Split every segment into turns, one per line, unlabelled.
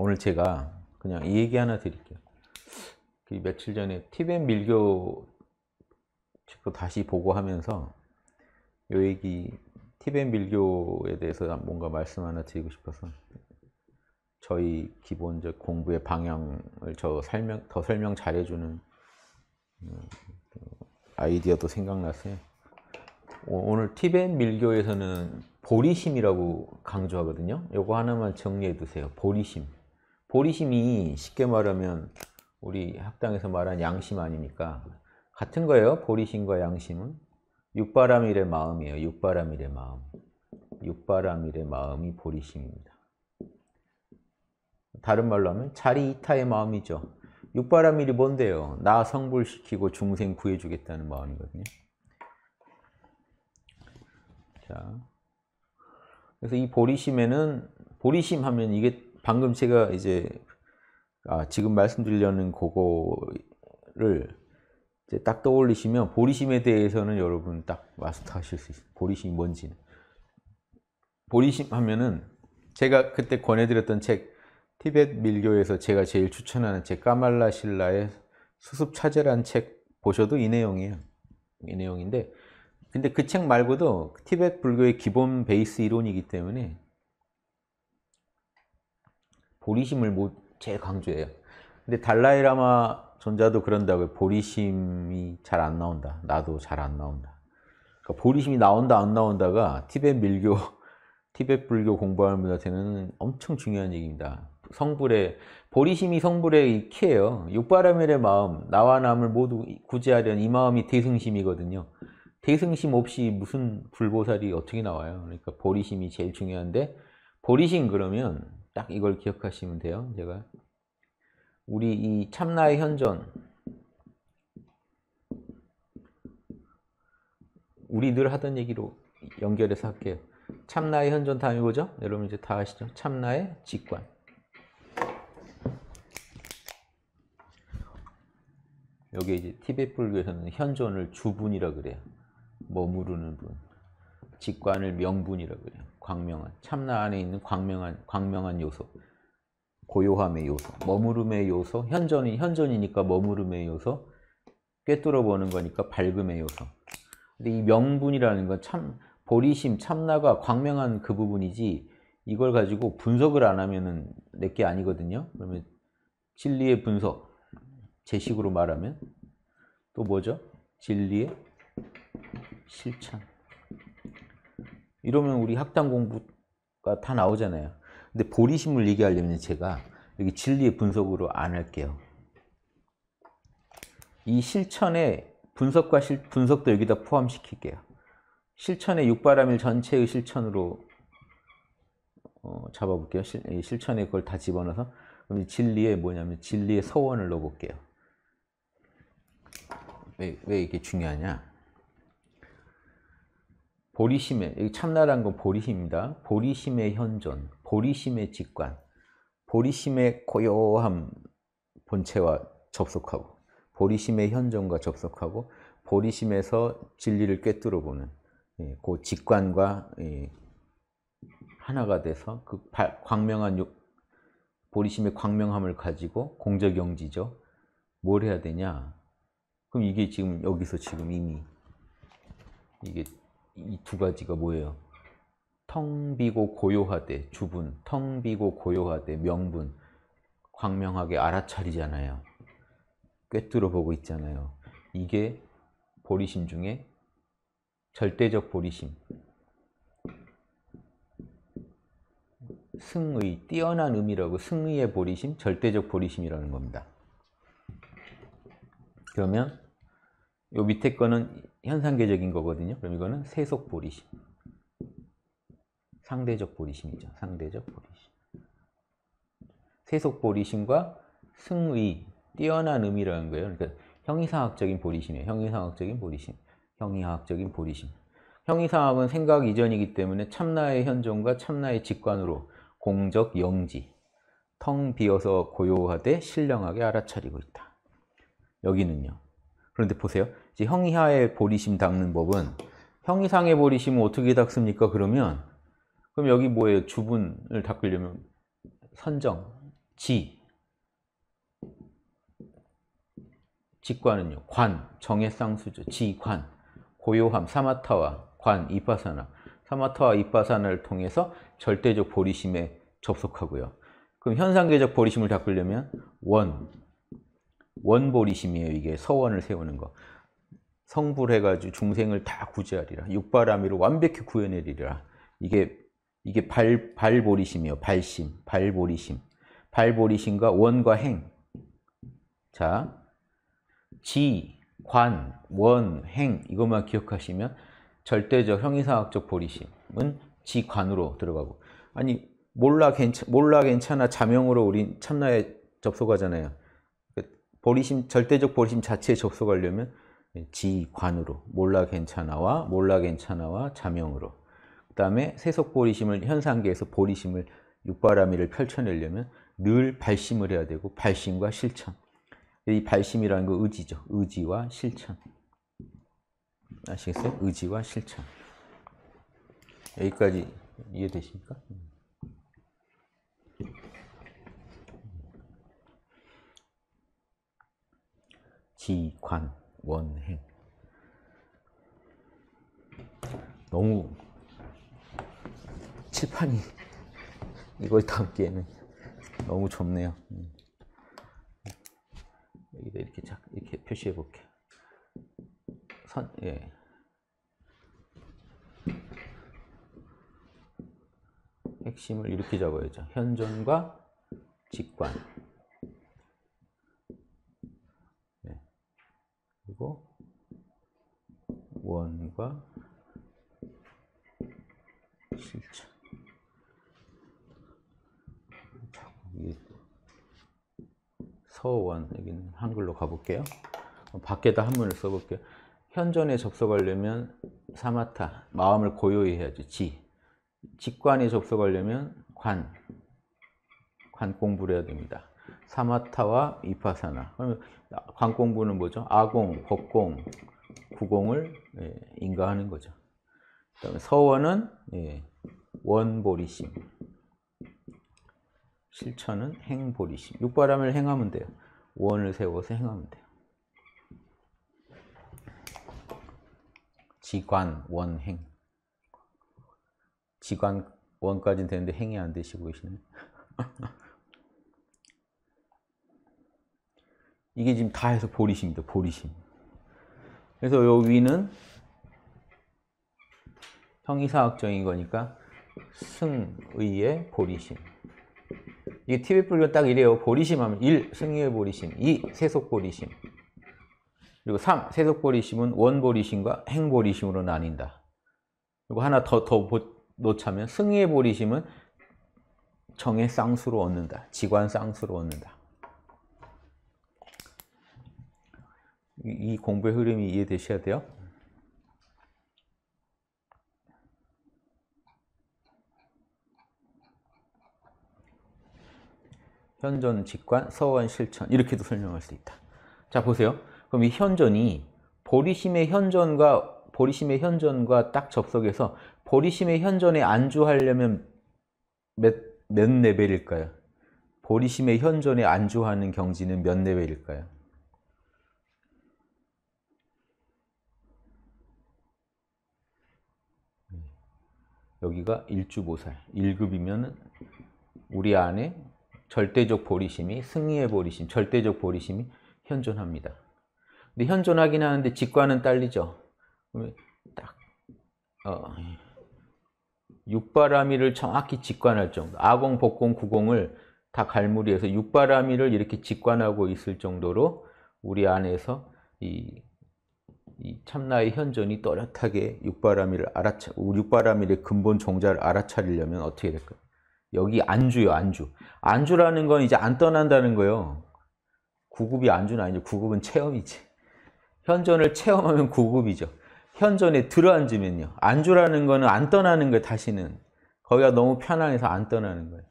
오늘 제가 그냥 이 얘기 하나 드릴게요. 그 며칠 전에 티벳 밀교 책도 다시 보고 하면서 요 얘기 티벳 밀교에 대해서 뭔가 말씀 하나 드리고 싶어서 저희 기본적 공부의 방향을 저 설명 더 설명 잘해주는 음, 그 아이디어도 생각났어요. 오늘 티벳 밀교에서는 보리심이라고 강조하거든요. 요거 하나만 정리해 두세요. 보리심. 보리심이 쉽게 말하면 우리 학당에서 말한 양심 아닙니까? 같은 거예요. 보리심과 양심은. 육바람일의 마음이에요. 육바람일의 마음. 육바람일의 마음이 보리심입니다. 다른 말로 하면 자리 이타의 마음이죠. 육바람일이 뭔데요? 나 성불시키고 중생 구해주겠다는 마음이거든요. 자, 그래서 이 보리심에는 보리심 하면 이게 방금 제가 이제 아, 지금 말씀드리려는 그거를 이제 딱 떠올리시면 보리심에 대해서는 여러분 딱 마스터하실 수있어요 보리심이 뭔지는. 보리심 하면은 제가 그때 권해드렸던 책 티벳 밀교에서 제가 제일 추천하는 책 까말라 실라의 수습 차제란 책 보셔도 이 내용이에요. 이 내용인데 근데 그 책 말고도 티벳 불교의 기본 베이스 이론이기 때문에 보리심을 못, 제일 강조해요. 근데 달라이라마 전자도 그런다고 보리심이 잘 안 나온다. 나도 잘 안 나온다. 그러니까 보리심이 나온다 안 나온다가 티벳 밀교, 티벳 불교 공부하는 분한테는 엄청 중요한 얘기입니다. 성불의 보리심이 성불의 키예요. 육바라밀의 마음, 나와 남을 모두 구제하려는 이 마음이 대승심이거든요. 대승심 없이 무슨 불보살이 어떻게 나와요? 그러니까 보리심이 제일 중요한데 보리심 그러면 딱 이걸 기억하시면 돼요. 제가 우리 이 참나의 현존 우리 늘 하던 얘기로 연결해서 할게요. 참나의 현존 다음이 뭐죠? 여러분 이제 다 아시죠? 참나의 직관. 여기 이제 티베트 불교에서는 현존을 주분이라 그래요. 머무르는 분. 직관을 명분이라고 해요. 광명한. 참나 안에 있는 광명한, 광명한 요소. 고요함의 요소, 머무름의 요소, 현존이, 현존이니까 머무름의 요소, 꿰뚫어 보는 거니까 밝음의 요소. 근데 이 명분이라는 건 참, 보리심, 참나가 광명한 그 부분이지, 이걸 가지고 분석을 안 하면은 내게 아니거든요. 그러면 진리의 분석, 제 식으로 말하면, 또 뭐죠? 진리의 실천. 이러면 우리 학당 공부가 다 나오잖아요. 근데 보리심을 얘기하려면 제가 여기 진리의 분석으로 안 할게요. 이 실천의 분석과 실, 분석도 여기다 포함시킬게요. 실천의 육바람일 전체의 실천으로 어, 잡아볼게요. 실, 실천의 그걸 다 집어넣어서 그럼 진리의 뭐냐면 진리의 서원을 넣어볼게요. 왜, 왜 이게 중요하냐? 보리심의 참나란 건 보리심입니다. 보리심의 현존, 보리심의 직관, 보리심의 고요함 본체와 접속하고 보리심의 현존과 접속하고 보리심에서 진리를 꿰뚫어 보는 예, 그 직관과 예, 하나가 돼서 그 광명한 보리심의 광명함을 가지고 공적영지죠. 뭘 해야 되냐? 그럼 이게 지금 여기서 지금 이미 이게 이두 가지가 뭐예요? 텅 비고 고요하되 주분, 텅 비고 고요하되 명분 광명하게 알아차리잖아요. 꿰뚫어 보고 있잖아요. 이게 보리심 중에 절대적 보리심 승의, 뛰어난 의미라고 승의의 보리심, 절대적 보리심이라는 겁니다. 그러면 요 밑에 거는 현상계적인 거거든요. 그럼 이거는 세속 보리심. 상대적 보리심이죠. 상대적 보리심. 세속 보리심과 승의, 뛰어난 의미라는 거예요. 그러니까 형이상학적인 보리심이에요. 형이상학적인 보리심. 형이상학적인 보리심. 형이상학은 생각 이전이기 때문에 참나의 현존과 참나의 직관으로 공적 영지, 텅 비어서 고요하되 신령하게 알아차리고 있다. 여기는요. 그런데 보세요. 이제 형이하의 보리심 닦는 법은 형이상의 보리심은 어떻게 닦습니까? 그러면 그럼 여기 뭐예요? 주분을 닦으려면 선정, 지, 직관은요. 관, 정해쌍수죠. 지관, 고요함, 사마타와 관, 이파사나 사마타와 이파사나를 통해서 절대적 보리심에 접속하고요. 그럼 현상계적 보리심을 닦으려면 원, 원보리심이에요. 이게 서원을 세우는 거. 성불해가지고 중생을 다 구제하리라. 육바라미로 완벽히 구해내리라. 이게 이게 발 발보리심이요. 발심, 발보리심, 발보리심과 원과 행. 자, 지, 관, 원, 행 이것만 기억하시면 절대적 형이상학적 보리심은 지관으로 들어가고 아니 몰라 괜찮 몰라 괜찮아 자명으로 우린 참나에 접속하잖아요. 버리심 절대적 보리심 자체에 접속하려면 지관으로 몰라 괜찮아와 몰라 괜찮아와 자명으로 그 다음에 세속 보리심을 현상계에서 보리심을육바라미를 펼쳐내려면 늘 발심을 해야 되고 발심과 실천 이 발심이라는 거 의지죠 의지와 실천 아시겠어요? 의지와 실천 여기까지 이해되십니까? 지관 원행 너무 칠판이 이걸 담기에는 너무 좁네요. 음. 여기다 이렇게 자, 이렇게 표시해 볼게요. 선 예. 핵심을 이렇게 잡아야죠. 현존과 직관. 과 진짜 서원 여기는 한글로 가볼게요 밖에다 한문을 써볼게요 현존에 접속하려면 사마타 마음을 고요히 해야지지 직관에 접속하려면 관 관공부를 해야 됩니다 사마타와 이파사나 그러면 관공부는 뭐죠? 아공, 법공 9공을 예, 인가하는 거죠. 그 다음에 서원은 예, 원보리심 실천은 행보리심 육바람을 행하면 돼요. 원을 세워서 행하면 돼요. 지관, 원행 지관, 원까지는 되는데 행이 안 되시고 계시네 이게 지금 다 해서 보리심이다 보리심 그래서 요 위는 형이사학적인 거니까 승의의 보리심 이게 TV불교 딱 이래요 보리심 하면 1. 승의의 보리심 2. 세속보리심 그리고 3. 세속보리심은 원보리심과 행보리심으로 나뉜다 그리고 하나 더, 더 놓자면 승의의 보리심은 정의 쌍수로 얻는다 지관 쌍수로 얻는다 이 공부의 흐름이 이해되셔야 돼요. 현존 직관, 서원 실천 이렇게도 설명할 수 있다. 자 보세요. 그럼 이 현존이 보리심의 현존과 보리심의 현존과 딱 접속해서 보리심의 현존에 안주하려면 몇, 몇 레벨일까요? 보리심의 현존에 안주하는 경지는 몇 레벨일까요? 여기가 일주보살 1급이면 우리 안에 절대적 보리심이 승리의 보리심, 절대적 보리심이 현존합니다. 근데 현존하긴 하는데 직관은 딸리죠. 딱 어, 육바라미를 정확히 직관할 정도 아공, 복공, 구공을 다 갈무리해서 육바라미를 이렇게 직관하고 있을 정도로 우리 안에서 이 참나의 현존이 또렷하게 육바라밀을 알아차 육바라밀의 근본 종자를 알아차리려면 어떻게 될까요? 여기 안주요, 안주. 안주라는 건 이제 안 떠난다는 거예요. 구급이 안주는 아니죠. 구급은 체험이지. 현존을 체험하면 구급이죠. 현존에 들어앉으면요. 안주라는 거는 안 떠나는 거예요, 다시는. 거기가 너무 편안해서 안 떠나는 거예요.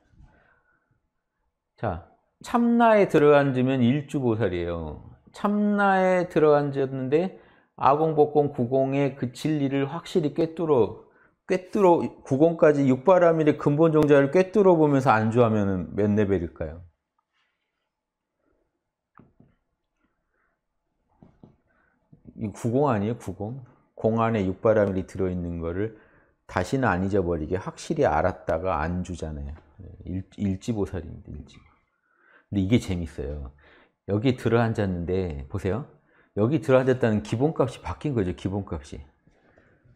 자, 참나에 들어앉으면 일주보살이에요. 참나에 들어앉았는데 아공, 복공, 구공의 그 진리를 확실히 꿰뚫어 꿰뚫어 90까지 육바라밀의 근본 종자를 꿰뚫어 보면서 안주하면 몇 레벨일까요? 이 90 아니에요? 90? 공 안에 육바라밀이 들어있는 거를 다시는 안 잊어버리게 확실히 알았다가 안 주잖아요. 예, 일, 지보살입니다 일지 근데 이게 재밌어요. 여기 들어앉았는데 보세요. 여기 들어앉았다는 기본값이 바뀐 거죠. 기본값이.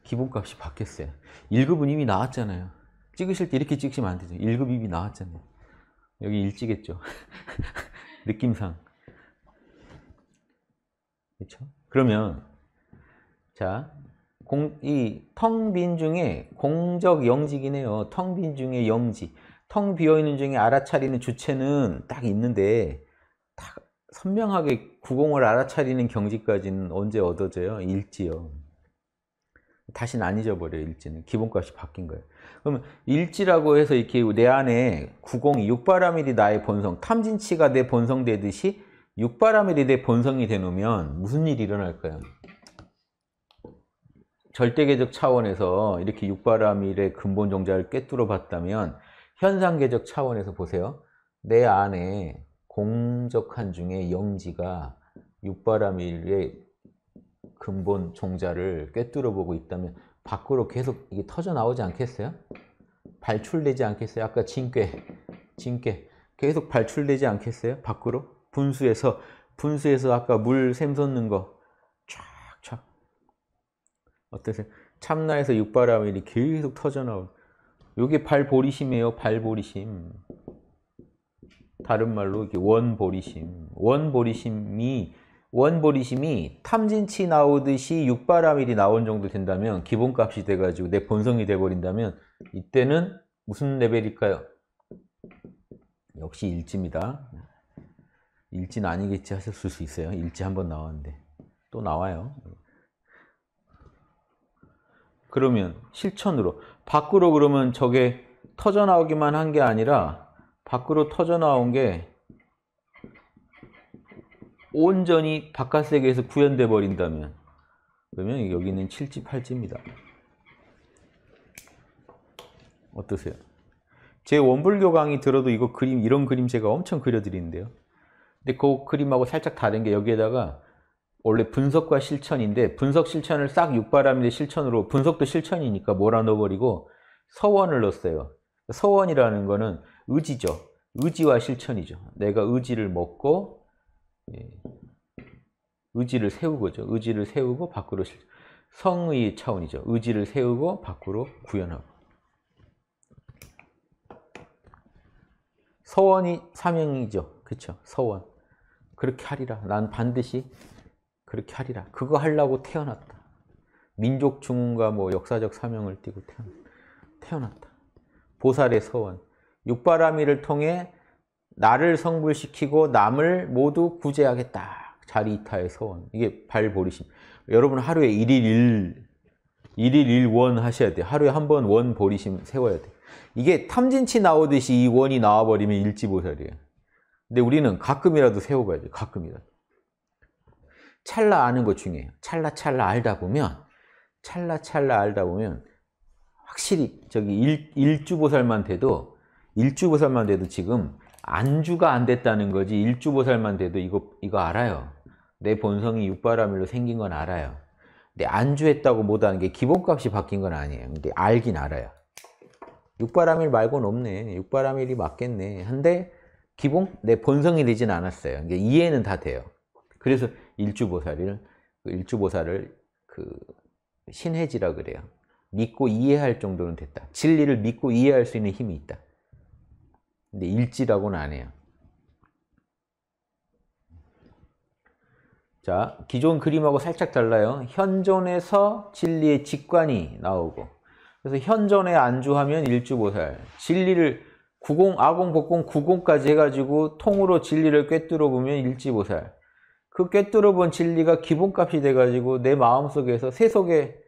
기본값이 바뀌었어요. 1급은 이미 나왔잖아요. 찍으실 때 이렇게 찍으시면 안 되죠. 1급 이미 나왔잖아요. 여기 일 찍겠죠. 느낌상. 그렇죠? 그러면 자, 이 텅 빈 중에 공적 영직이네요. 텅 빈 중에 영직. 텅 비어있는 중에 알아차리는 주체는 딱 있는데 선명하게 구공을 알아차리는 경지까지는 언제 얻어져요? 일지요. 다시는 안 잊어버려요, 일지는. 기본값이 바뀐 거예요. 그러면 일지라고 해서 이렇게 내 안에 구공이 육바라밀이 나의 본성, 탐진치가 내 본성 되듯이 육바라밀이 내 본성이 되놓으면 무슨 일이 일어날까요? 절대계적 차원에서 이렇게 육바라밀의 근본 정자를 꿰뚫어 봤다면 현상계적 차원에서 보세요. 내 안에 공적한 중에 영지가 육바라밀의 근본 종자를 꿰뚫어 보고 있다면 밖으로 계속 이게 터져 나오지 않겠어요? 발출되지 않겠어요? 아까 진깨, 진깨 계속 발출되지 않겠어요? 밖으로 분수에서 분수에서 아까 물 샘솟는 거촥쫙 어떠세요? 참나에서 육바라밀이 계속 터져 나오. 이게 발보리심이에요. 발보리심. 다른 말로 원보리심, 원보리심이 원보리심이 탐진치 나오듯이 육바라밀이 나온 정도 된다면 기본값이 돼가지고 내 본성이 돼버린다면 이때는 무슨 레벨일까요? 역시 일지입니다. 일진 아니겠지 하셨을 수 있어요. 일지 한번 나왔는데 또 나와요. 그러면 실천으로 밖으로 그러면 저게 터져 나오기만 한 게 아니라 밖으로 터져 나온 게 온전히 바깥 세계에서 구현돼 버린다면 그러면 여기는 7지 8지입니다. 어떠세요? 제 원불교 강의 들어도 이거 그림 이런 그림 제가 엄청 그려드리는데요. 근데 그 그림하고 살짝 다른 게 여기에다가 원래 분석과 실천인데 분석 실천을 싹 육바람의 실천으로 분석도 실천이니까 몰아넣어버리고 서원을 넣었어요. 서원이라는 거는 의지죠. 의지와 실천이죠. 내가 의지를 먹고 예, 의지를 세우고죠. 의지를 세우고 밖으로 실천. 성의 차원이죠. 의지를 세우고 밖으로 구현하고. 서원이 사명이죠. 그렇죠. 서원. 그렇게 하리라. 난 반드시 그렇게 하리라. 그거 하려고 태어났다. 민족 중흥과 뭐 역사적 사명을 띠고 태어났다. 태어났다. 보살의 서원. 육바라미를 통해 나를 성불시키고 남을 모두 구제하겠다. 자리 타의 서원. 이게 발보리심. 여러분 하루에 1일 1, 1일 1원 하셔야 돼요. 하루에 한 번 원 보리심 세워야 돼요. 이게 탐진치 나오듯이 이 원이 나와버리면 일지보살이에요. 근데 우리는 가끔이라도 세워봐야죠. 가끔이라도. 찰나 아는 것중요 찰나 찰나 알다 보면 찰나 찰나 알다 보면 확실히 저기 일, 일주보살만 돼도 일주보살만 돼도 지금 안주가 안 됐다는 거지 일주보살만 돼도 이거 이거 알아요. 내 본성이 육바라밀로 생긴 건 알아요. 근데 안주했다고 못하는 게 기본값이 바뀐 건 아니에요. 근데 알긴 알아요. 육바라밀 말고는 없네. 육바라밀이 맞겠네. 한데 기본 내 본성이 되진 않았어요. 그러니까 이해는 다 돼요. 그래서 일주보살을 그 일주보살을 그 신해지라 그래요. 믿고 이해할 정도는 됐다. 진리를 믿고 이해할 수 있는 힘이 있다. 근데 일지라고는 안 해요. 자, 기존 그림하고 살짝 달라요. 현존에서 진리의 직관이 나오고 그래서 현존에 안주하면 일주보살, 진리를 90, 아공, 복공, 90까지 해가지고 통으로 진리를 꿰뚫어 보면 일지보살. 그 꿰뚫어 본 진리가 기본값이 돼가지고 내 마음속에서 세속의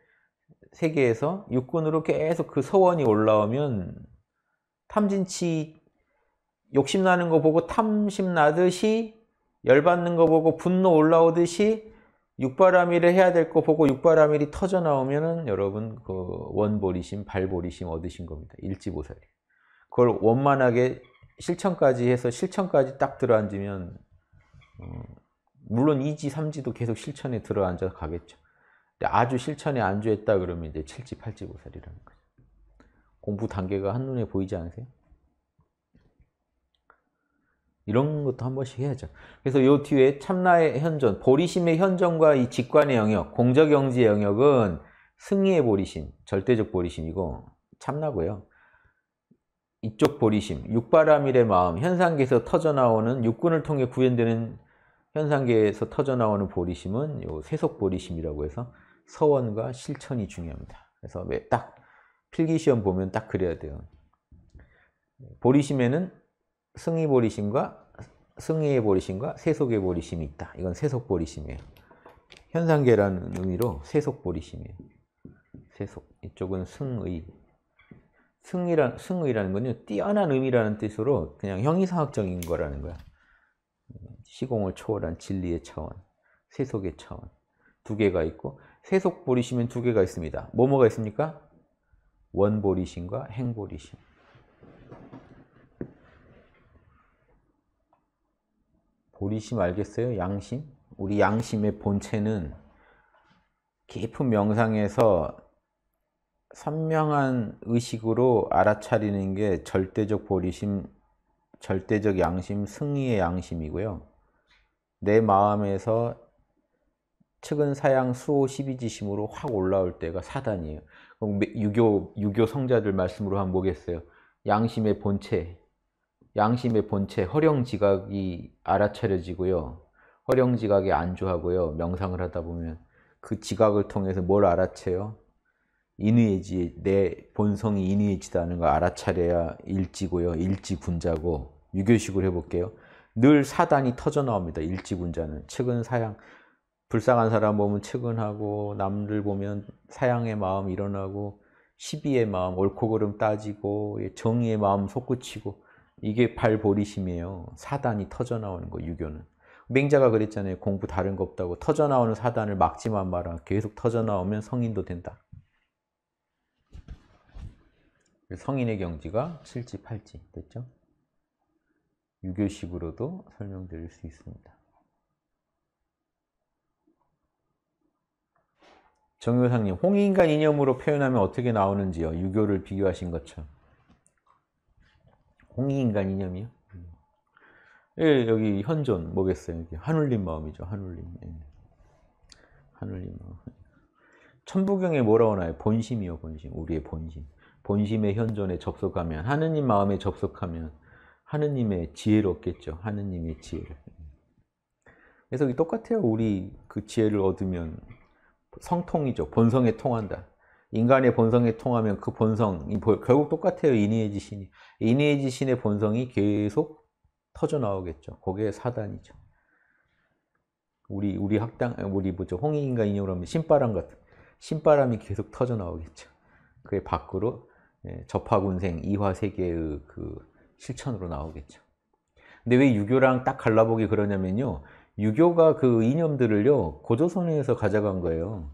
세계에서 육군으로 계속 그 서원이 올라오면 탐진치 욕심나는 거 보고 탐심나듯이 열받는 거 보고 분노 올라오듯이 육바라밀을 해야 될 거 보고 육바라밀이 터져 나오면은 여러분 그 원보리심, 발보리심 얻으신 겁니다. 일지보살이. 그걸 원만하게 실천까지 해서 실천까지 딱 들어앉으면 어, 물론 2지3지도 계속 실천에 들어앉아 가겠죠. 아주 실천에 안주했다 그러면 이제 칠지8지 보살이라는 거죠. 공부 단계가 한눈에 보이지 않으세요? 이런 것도 한 번씩 해야죠. 그래서 요 뒤에 참나의 현존, 보리심의 현존과 이 직관의 영역, 공적영지의 영역은 승리의 보리심, 절대적 보리심이고 참나고요. 이쪽 보리심, 육바라밀의 마음, 현상계에서 터져나오는 육군을 통해 구현되는 현상계에서 터져나오는 보리심은 요 세속 보리심이라고 해서 서원과 실천이 중요합니다. 그래서 딱 필기시험 보면 딱 그래야 돼요. 보리심에는 승의보리심과 승의의보리심과 세속의보리심이 있다. 이건 세속보리심이에요. 현상계라는 의미로 세속보리심이에요. 세속. 이쪽은 승의. 승이란, 승의라는 건요, 뛰어난 의미라는 뜻으로 그냥 형이상학적인 거라는 거야. 시공을 초월한 진리의 차원, 세속의 차원. 두 개가 있고, 세속보리심은 두 개가 있습니다. 뭐뭐가 있습니까? 원보리심과 행보리심. 보리심 알겠어요? 양심? 우리 양심의 본체는 깊은 명상에서 선명한 의식으로 알아차리는 게 절대적 보리심, 절대적 양심, 승리의 양심이고요. 내 마음에서 측은 사양 수호 십이지심으로확 올라올 때가 사단이에요. 유교, 유교 성자들 말씀으로 하면 뭐겠어요? 양심의 본체, 양심의 본체 허령지각이 알아차려지고요. 허령지각이 안주하고요. 명상을 하다 보면 그 지각을 통해서 뭘 알아채요? 인위해지내 본성이 인위해지다는걸 알아차려야 일지고요. 일지군자고 유교식으로 해볼게요. 늘 사단이 터져 나옵니다. 일지군자는 최근 사양, 불쌍한 사람 보면 측은하고 남들 보면 사양의 마음 일어나고 시비의 마음 옳고 그름 따지고 예, 정의의 마음 솟구치고 이게 발보리심이에요. 사단이 터져나오는 거, 유교는. 맹자가 그랬잖아요. 공부 다른 거 없다고. 터져나오는 사단을 막지만 마라. 계속 터져나오면 성인도 된다. 성인의 경지가 7지, 8지 됐죠? 유교식으로도 설명드릴 수 있습니다. 정효상님, 홍인간 이념으로 표현하면 어떻게 나오는지요? 유교를 비교하신 것처럼. 공의인간 이념이요? 음. 예, 여기 현존 뭐겠어요? 여기 한울림 마음이죠. 한울림. 예. 한울림 마음. 천부경에 뭐라고 나요? 본심이요, 본심. 우리의 본심. 본심의 현존에 접속하면 하느님 마음에 접속하면 하느님의 지혜를 얻겠죠. 하느님의 지혜를. 그래서 똑같아요. 우리 그 지혜를 얻으면 성통이죠. 본성에 통한다. 인간의 본성에 통하면 그 본성, 결국 똑같아요. 이니에지 신이. 이니에지 신의 본성이 계속 터져 나오겠죠. 그게 사단이죠. 우리, 우리 학당, 우리 뭐죠. 홍익인가 인용으로 하면 신바람 같은, 신바람이 계속 터져 나오겠죠. 그게 밖으로 예, 접하군생 이화세계의 그 실천으로 나오겠죠. 근데 왜 유교랑 딱 갈라보기 그러냐면요. 유교가 그 이념들을요, 고조선에서 가져간 거예요.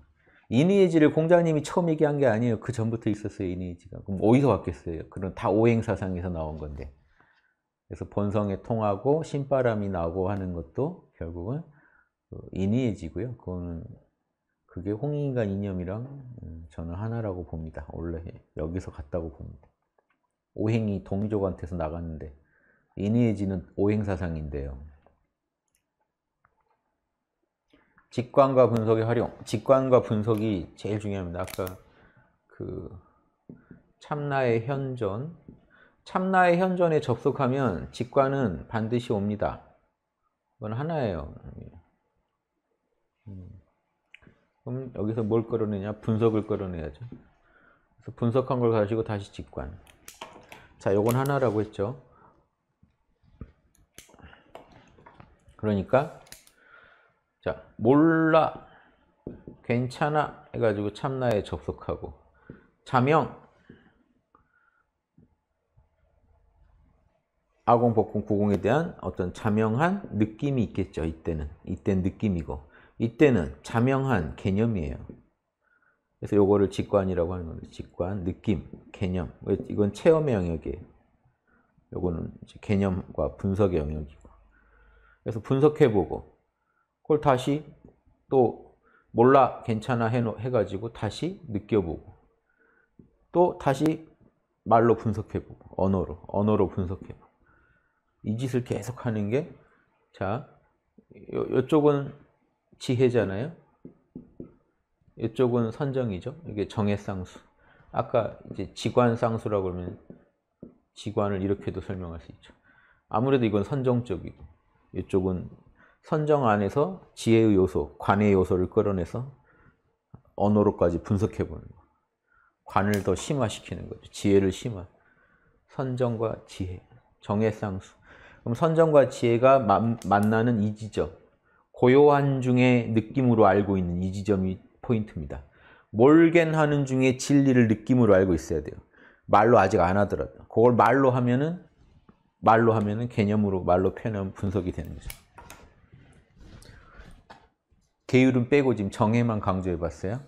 이니에지를 공자님이 처음 얘기한 게 아니에요. 그 전부터 있었어요, 이니에지가. 그럼 어디서 왔겠어요? 그런 다 오행사상에서 나온 건데. 그래서 본성에 통하고 신바람이 나고 하는 것도 결국은 그 이니에지고요. 그거는 그게 홍인간 이념이랑 음, 저는 하나라고 봅니다. 원래 여기서 갔다고 봅니다. 오행이 동족한테서 나갔는데 이니에지는 오행사상인데요. 직관과 분석의 활용. 직관과 분석이 제일 중요합니다. 아까 그 참나의 현전. 참나의 현전에 접속하면 직관은 반드시 옵니다. 이건 하나예요. 음. 그럼 여기서 뭘 끌어내냐? 분석을 끌어내야죠. 그래서 분석한 걸 가지고 다시 직관. 자, 이건 하나라고 했죠. 그러니까 자 몰라 괜찮아 해가지고 참나에 접속하고 자명 아공 복공 구공에 대한 어떤 자명한 느낌이 있겠죠 이때는 이때는 느낌이고 이때는 자명한 개념이에요 그래서 요거를 직관이라고 하는 겁니다 직관 느낌 개념 이건 체험의 영역이에요 요거는 개념과 분석의 영역이고 그래서 분석해보고 그걸 다시 또 몰라 괜찮아 해가지고 다시 느껴보고 또 다시 말로 분석해보고 언어로 언어로 분석해보고 이 짓을 계속하는 게 자이쪽은 지혜잖아요 이쪽은 선정이죠 이게 정해쌍수 아까 이제 지관쌍수라고 그러면 지관을 이렇게도 설명할 수 있죠 아무래도 이건 선정적이고 이쪽은 선정 안에서 지혜의 요소, 관의 요소를 끌어내서 언어로까지 분석해 보는 거. 관을 더 심화시키는 거죠. 지혜를 심화. 선정과 지혜, 정해상수. 그럼 선정과 지혜가 마, 만나는 이 지점, 고요한 중의 느낌으로 알고 있는 이 지점이 포인트입니다. 몰겐하는 중에 진리를 느낌으로 알고 있어야 돼요. 말로 아직 안 하더라도. 그걸 말로 하면은 말로 하면은 개념으로 말로 표현하면 분석이 되는 거죠. 게으름 빼고 지금 정해만 강조해 봤어요.